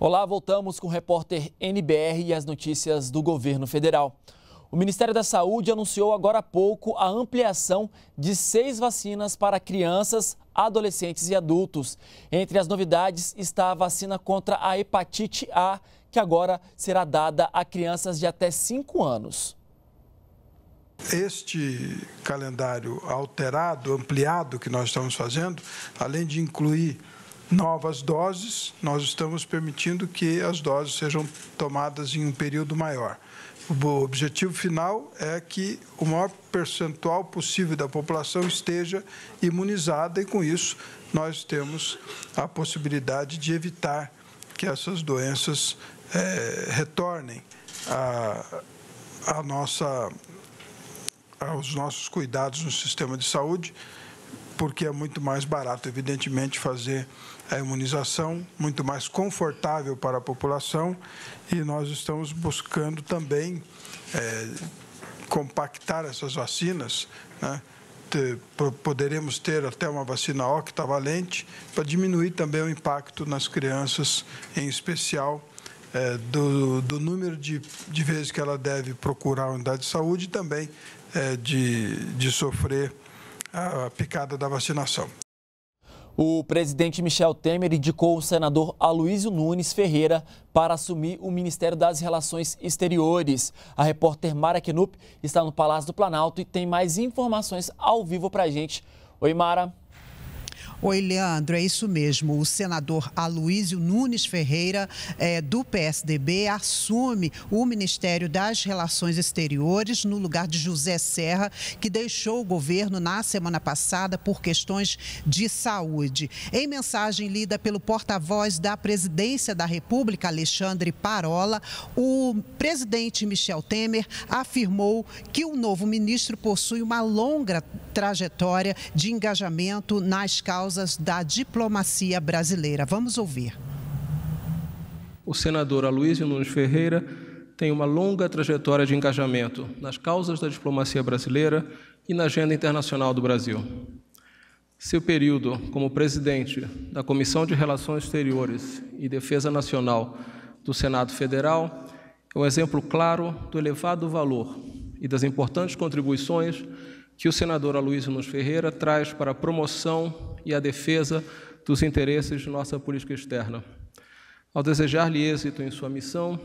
Olá, voltamos com o repórter NBR e as notícias do governo federal. O Ministério da Saúde anunciou agora há pouco a ampliação de seis vacinas para crianças, adolescentes e adultos. Entre as novidades está a vacina contra a hepatite A, que agora será dada a crianças de até 5 anos. Este calendário alterado, ampliado que nós estamos fazendo, além de incluir novas doses, nós estamos permitindo que as doses sejam tomadas em um período maior. O objetivo final é que o maior percentual possível da população esteja imunizada e, com isso, nós temos a possibilidade de evitar que essas doenças é, retornem a, a nossa, aos nossos cuidados no sistema de saúde, porque é muito mais barato, evidentemente, fazer a imunização, muito mais confortável para a população e nós estamos buscando também é, compactar essas vacinas, né? poderemos ter até uma vacina octavalente para diminuir também o impacto nas crianças, em especial é, do, do, número de, de vezes que ela deve procurar a unidade de saúde e também é, de, de sofrer a picada da vacinação. O presidente Michel Temer indicou o senador Aloysio Nunes Ferreira para assumir o Ministério das Relações Exteriores. A repórter Mara Knup está no Palácio do Planalto e tem mais informações ao vivo para a gente. Oi, Mara. Oi, Leandro, é isso mesmo. O senador Aloysio Nunes Ferreira, é, do PSDB, assume o Ministério das Relações Exteriores no lugar de José Serra, que deixou o governo na semana passada por questões de saúde. Em mensagem lida pelo porta-voz da Presidência da República, Alexandre Parola, o presidente Michel Temer afirmou que o novo ministro possui uma longa trajetória de engajamento na escala causas da diplomacia brasileira. Vamos ouvir. O senador Aloysio Nunes Ferreira tem uma longa trajetória de engajamento nas causas da diplomacia brasileira e na agenda internacional do Brasil. Seu período como presidente da Comissão de Relações Exteriores e Defesa Nacional do Senado Federal é um exemplo claro do elevado valor e das importantes contribuições que o senador Aloysio Nunes Ferreira traz para a promoção e a defesa dos interesses de nossa política externa. Ao desejar-lhe êxito em sua missão,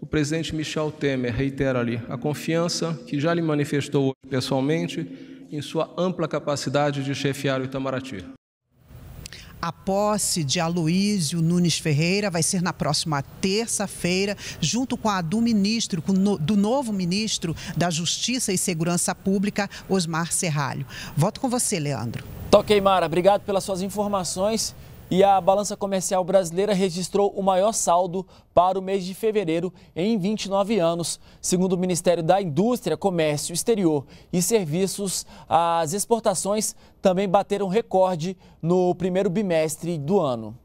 o presidente Michel Temer reitera-lhe a confiança que já lhe manifestou pessoalmente em sua ampla capacidade de chefiar o Itamaraty. A posse de Aloísio Nunes Ferreira vai ser na próxima terça-feira, junto com a do ministro, do novo ministro da Justiça e Segurança Pública, Osmar Serralho. Volto com você, Leandro. Toquei, Mara. Obrigado pelas suas informações e a balança comercial brasileira registrou o maior saldo para o mês de fevereiro em 29 anos. Segundo o Ministério da Indústria, Comércio Exterior e Serviços, as exportações também bateram recorde no primeiro bimestre do ano.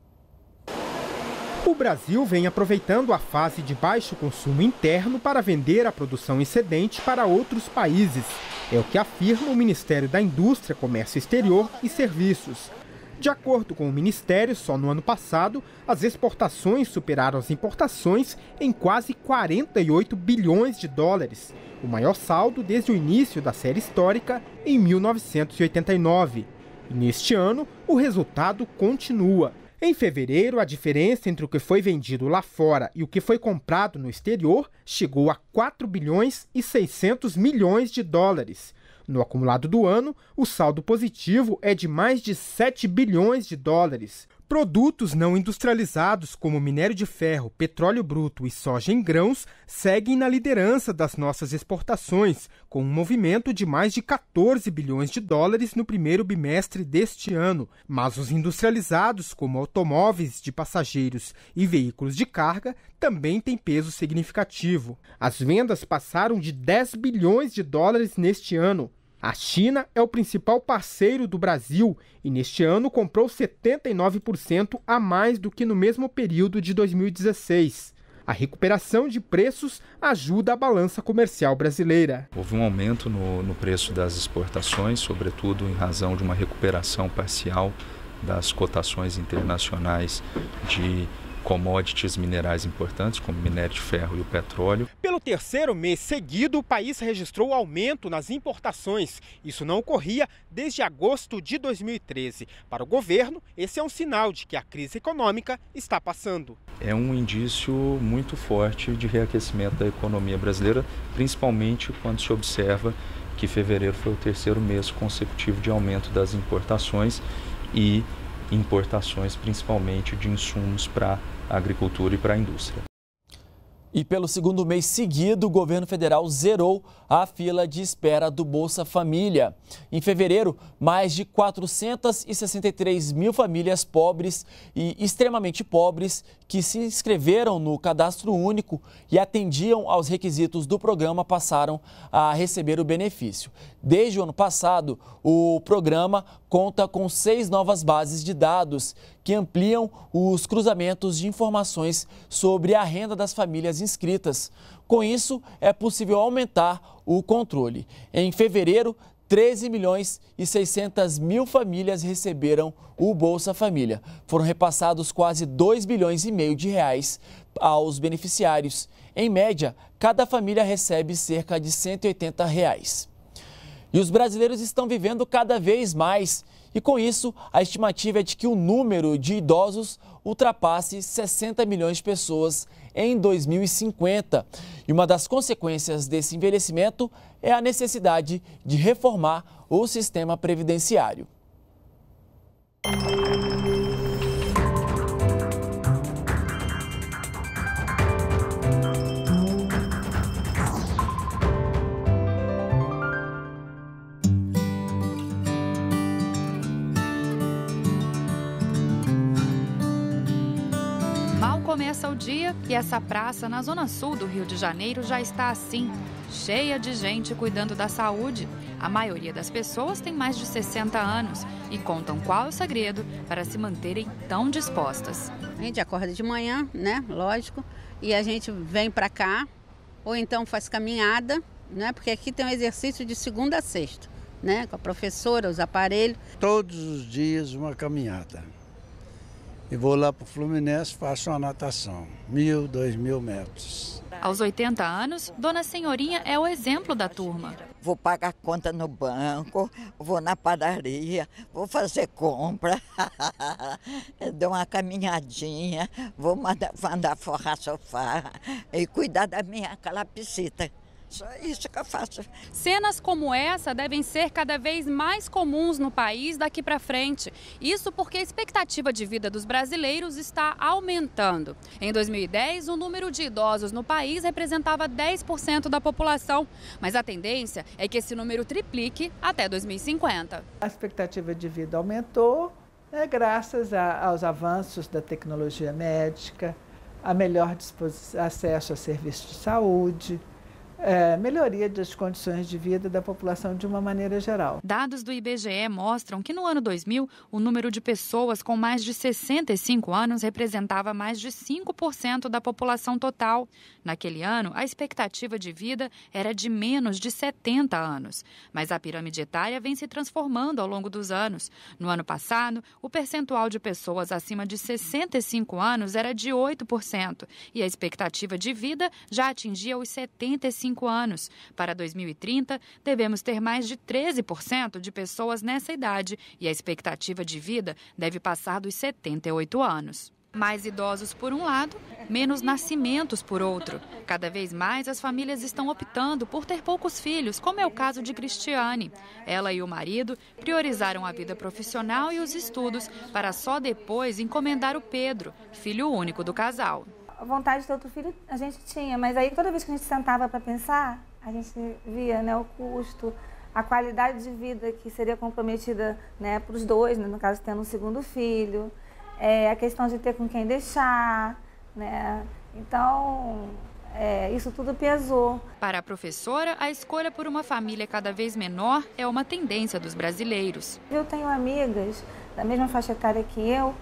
O Brasil vem aproveitando a fase de baixo consumo interno para vender a produção excedente para outros países. É o que afirma o Ministério da Indústria, Comércio Exterior e Serviços. De acordo com o Ministério, só no ano passado, as exportações superaram as importações em quase 48 bilhões de dólares, o maior saldo desde o início da série histórica em 1989. E neste ano, o resultado continua. Em fevereiro, a diferença entre o que foi vendido lá fora e o que foi comprado no exterior chegou a 4 bilhões e 600 milhões de dólares, no acumulado do ano, o saldo positivo é de mais de 7 bilhões de dólares. Produtos não industrializados como minério de ferro, petróleo bruto e soja em grãos seguem na liderança das nossas exportações, com um movimento de mais de 14 bilhões de dólares no primeiro bimestre deste ano. Mas os industrializados, como automóveis de passageiros e veículos de carga, também têm peso significativo. As vendas passaram de 10 bilhões de dólares neste ano, a China é o principal parceiro do Brasil e neste ano comprou 79% a mais do que no mesmo período de 2016. A recuperação de preços ajuda a balança comercial brasileira. Houve um aumento no, no preço das exportações, sobretudo em razão de uma recuperação parcial das cotações internacionais de commodities minerais importantes, como minério de ferro e o petróleo. Pelo terceiro mês seguido, o país registrou aumento nas importações. Isso não ocorria desde agosto de 2013. Para o governo, esse é um sinal de que a crise econômica está passando. É um indício muito forte de reaquecimento da economia brasileira, principalmente quando se observa que fevereiro foi o terceiro mês consecutivo de aumento das importações e importações principalmente de insumos para a agricultura e para a indústria. E pelo segundo mês seguido, o governo federal zerou a fila de espera do Bolsa Família. Em fevereiro, mais de 463 mil famílias pobres e extremamente pobres que se inscreveram no cadastro único e atendiam aos requisitos do programa passaram a receber o benefício. Desde o ano passado, o programa conta com seis novas bases de dados que ampliam os cruzamentos de informações sobre a renda das famílias inscritas. Com isso, é possível aumentar o controle. Em fevereiro, 13 milhões e 600 mil famílias receberam o Bolsa Família. Foram repassados quase 2 bilhões e meio de reais aos beneficiários. Em média, cada família recebe cerca de 180 reais. E os brasileiros estão vivendo cada vez mais. E com isso, a estimativa é de que o número de idosos ultrapasse 60 milhões de pessoas em 2050. E uma das consequências desse envelhecimento é a necessidade de reformar o sistema previdenciário. começa o dia e essa praça na zona sul do Rio de Janeiro já está assim, cheia de gente cuidando da saúde. A maioria das pessoas tem mais de 60 anos e contam qual é o segredo para se manterem tão dispostas. A gente acorda de manhã, né? Lógico, e a gente vem para cá ou então faz caminhada, né? Porque aqui tem um exercício de segunda a sexta, né? Com a professora, os aparelhos. Todos os dias uma caminhada e vou lá para o Fluminense, faço uma natação, mil, dois mil metros. Aos 80 anos, Dona Senhorinha é o exemplo da turma. Vou pagar conta no banco, vou na padaria, vou fazer compra, dou uma caminhadinha, vou mandar, mandar forrar sofá e cuidar da minha calapicita. Só isso que eu faço. Cenas como essa devem ser cada vez mais comuns no país daqui para frente. Isso porque a expectativa de vida dos brasileiros está aumentando. Em 2010, o número de idosos no país representava 10% da população, mas a tendência é que esse número triplique até 2050. A expectativa de vida aumentou né, graças a, aos avanços da tecnologia médica, a melhor acesso a serviços de saúde é, melhoria das condições de vida da população de uma maneira geral. Dados do IBGE mostram que no ano 2000, o número de pessoas com mais de 65 anos representava mais de 5% da população total. Naquele ano, a expectativa de vida era de menos de 70 anos. Mas a pirâmide etária vem se transformando ao longo dos anos. No ano passado, o percentual de pessoas acima de 65 anos era de 8%, e a expectativa de vida já atingia os 75 25 anos. Para 2030, devemos ter mais de 13% de pessoas nessa idade e a expectativa de vida deve passar dos 78 anos. Mais idosos por um lado, menos nascimentos por outro. Cada vez mais as famílias estão optando por ter poucos filhos, como é o caso de Cristiane. Ela e o marido priorizaram a vida profissional e os estudos para só depois encomendar o Pedro, filho único do casal vontade de ter outro filho a gente tinha, mas aí toda vez que a gente sentava para pensar, a gente via né, o custo, a qualidade de vida que seria comprometida né, para os dois, né, no caso, tendo um segundo filho, é, a questão de ter com quem deixar. Né? Então, é, isso tudo pesou. Para a professora, a escolha por uma família cada vez menor é uma tendência dos brasileiros. Eu tenho amigas da mesma faixa etária que eu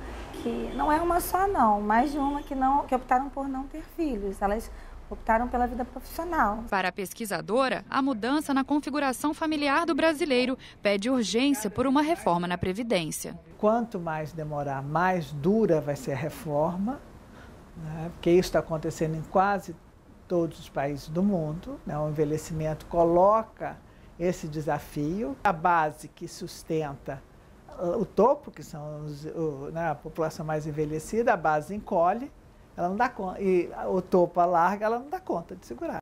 que não é uma só não, mais de uma que não que optaram por não ter filhos. Elas optaram pela vida profissional. Para a pesquisadora, a mudança na configuração familiar do brasileiro pede urgência por uma reforma na previdência. Quanto mais demorar, mais dura vai ser a reforma, né? porque isso está acontecendo em quase todos os países do mundo. Né? O envelhecimento coloca esse desafio. A base que sustenta o topo, que são os, o, né, a população mais envelhecida, a base encolhe, ela não dá conta, e o topo larga, ela não dá conta de segurar.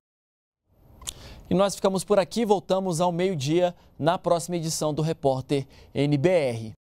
E nós ficamos por aqui, voltamos ao meio-dia na próxima edição do Repórter NBR.